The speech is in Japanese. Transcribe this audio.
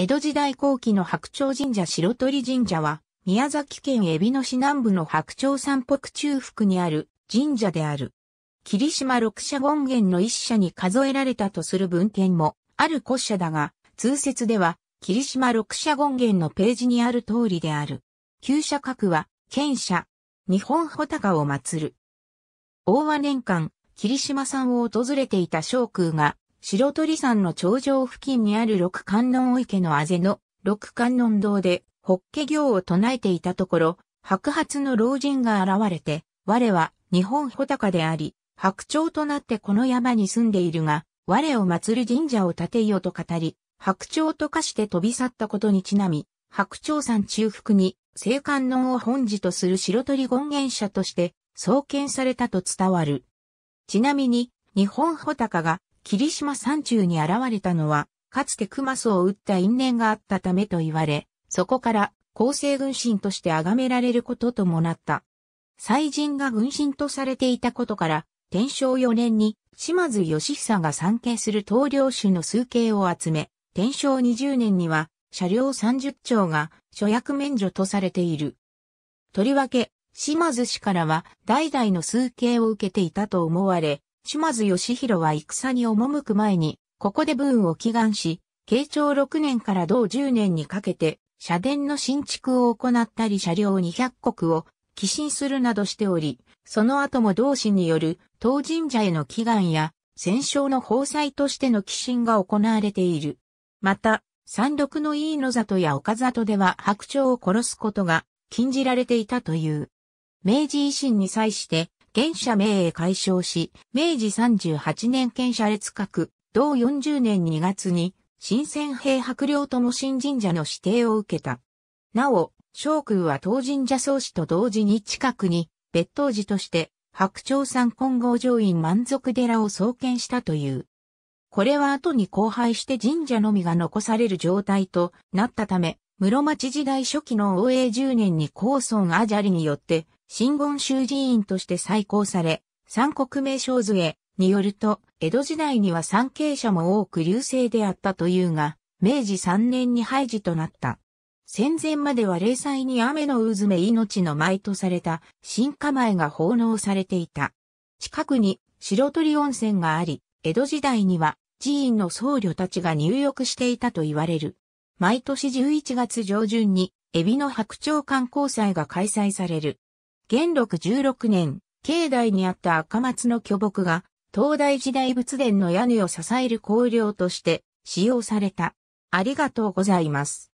江戸時代後期の白鳥神社白鳥神社は、宮崎県海老野市南部の白鳥山北中腹にある神社である。霧島六社権現の一社に数えられたとする文献もある古社だが、通説では、霧島六社権現のページにある通りである。旧社格は、県社、日本穂高を祀る。大和年間、霧島山を訪れていた将空が、白鳥山の頂上付近にある六観音池のあぜの六観音堂で、法華行を唱えていたところ、白髪の老人が現れて、我は日本穂高であり、白鳥となってこの山に住んでいるが、我を祀る神社を建てようと語り、白鳥と化して飛び去ったことにちなみ、白鳥山中腹に、聖観音を本寺とする白鳥権現者として、創建されたと伝わる。ちなみに、日本穂高が霧島山中に現れたのは、かつて熊荘を撃った因縁があったためと言われ、そこから厚生軍神として崇められることともなった。祭神が軍神とされていたことから、天正4年に島津義久が参詣する東領主の数形を集め、天正20年には車両30丁が諸役免除とされている。とりわけ、島津氏からは代々の数形を受けていたと思われ、島津義弘は戦に赴く前に、ここで文を祈願し、慶長6年から同10年にかけて、社殿の新築を行ったり車両200国を寄進するなどしており、その後も同氏による当神社への祈願や戦勝の宝祭としての寄進が行われている。また、山麓の飯野里や岡里では白鳥を殺すことが禁じられていたという。明治維新に際して現社名へ解消し、明治38年県社列閣、同40年2月に、新鮮兵白と友新神社の指定を受けた。なお、将空は当神社創始と同時に近くに、別当寺として、白鳥山金剛上院満足寺を創建したという。これは後に荒廃して神社のみが残される状態となったため、室町時代初期の王永10年に高村アジャリによって新言宗寺院として再興され、三国名称図へによると、江戸時代には参詣者も多く流星であったというが、明治3年に廃寺となった。戦前までは霊祭に雨の渦め命の舞とされた新構えが奉納されていた。近くに白鳥温泉があり、江戸時代には寺院の僧侶たちが入浴していたと言われる。毎年11月上旬に、エビの白鳥観光祭が開催される。元禄16年、境内にあった赤松の巨木が、東大時代仏殿の屋根を支える香料として使用された。ありがとうございます。